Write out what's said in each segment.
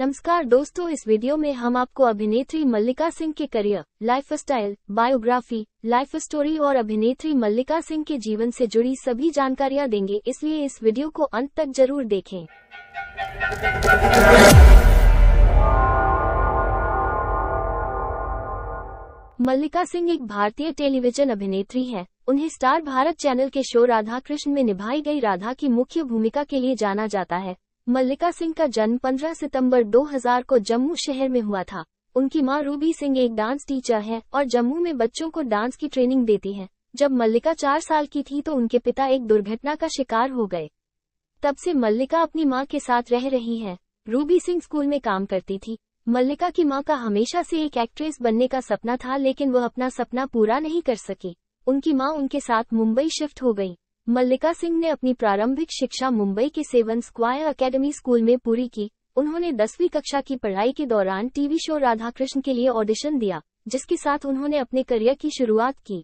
नमस्कार दोस्तों इस वीडियो में हम आपको अभिनेत्री मल्लिका सिंह के career lifestyle biography life story और अभिनेत्री मल्लिका सिंह के जीवन से जुड़ी सभी जानकारियां देंगे इसलिए इस वीडियो को अंत तक जरूर देखें मल्लिका सिंह एक भारतीय टेलीविजन अभिनेत्री हैं। उन्हें स्टार भारत चैनल के शो राधा कृष्ण में निभाई गई राधा की मुख्य भूमिका के लिए जाना जाता है मल्लिका सिंह का जन्म 15 सितंबर 2000 को जम्मू शहर में हुआ था उनकी मां रूबी सिंह एक डांस टीचर हैं और जम्मू में बच्चों को डांस की ट्रेनिंग देती हैं। जब मल्लिका चार साल की थी तो उनके पिता एक दुर्घटना का शिकार हो गए तब से मल्लिका अपनी माँ के साथ रह रही हैं। रूबी सिंह स्कूल में काम करती थी मल्लिका की माँ का हमेशा से एक एक्ट्रेस बनने का सपना था लेकिन वह अपना सपना पूरा नहीं कर सकी उनकी माँ उनके साथ मुंबई शिफ्ट हो गई मल्लिका सिंह ने अपनी प्रारंभिक शिक्षा मुंबई के सेवन स्क्वायर अकेडमी स्कूल में पूरी की उन्होंने दसवीं कक्षा की पढ़ाई के दौरान टीवी शो राधाकृष्ण के लिए ऑडिशन दिया जिसके साथ उन्होंने अपने करियर की शुरुआत की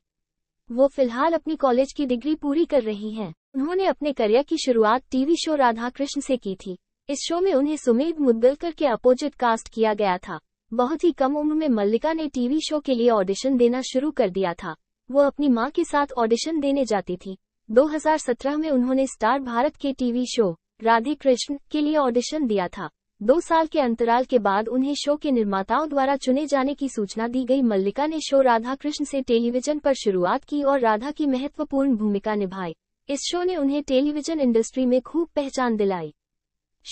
वो फिलहाल अपनी कॉलेज की डिग्री पूरी कर रही हैं। उन्होंने अपने करियर की शुरुआत टीवी शो राधाकृष्ण से की थी इस शो में उन्हें सुमेध मुदगलकर के अपोजिट कास्ट किया गया था बहुत ही कम उम्र में मल्लिका ने टीवी शो के लिए ऑडिशन देना शुरू कर दिया था वो अपनी माँ के साथ ऑडिशन देने जाती थी 2017 में उन्होंने स्टार भारत के टीवी शो राधे कृष्ण के लिए ऑडिशन दिया था दो साल के अंतराल के बाद उन्हें शो के निर्माताओं द्वारा चुने जाने की सूचना दी गई मल्लिका ने शो राधा कृष्ण से टेलीविजन पर शुरुआत की और राधा की महत्वपूर्ण भूमिका निभाई इस शो ने उन्हें टेलीविजन इंडस्ट्री में खूब पहचान दिलाई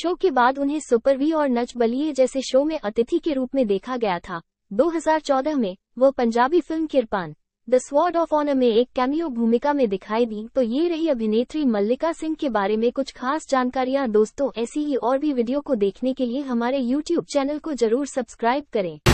शो के बाद उन्हें सुपर वी और नच बलिए जैसे शो में अतिथि के रूप में देखा गया था 2014 में वो Punjabi film Kirpan the sword of honour में एक कैमियो भूमिका में दिखाई दी तो ये रही अभिनेत्री मल्लिका सिंह के बारे में कुछ खास जानकारियां दोस्तों ऐसी ही और भी वीडियो को देखने के लिए हमारे यूट्यूब चैनल को जरूर सब्सक्राइब करें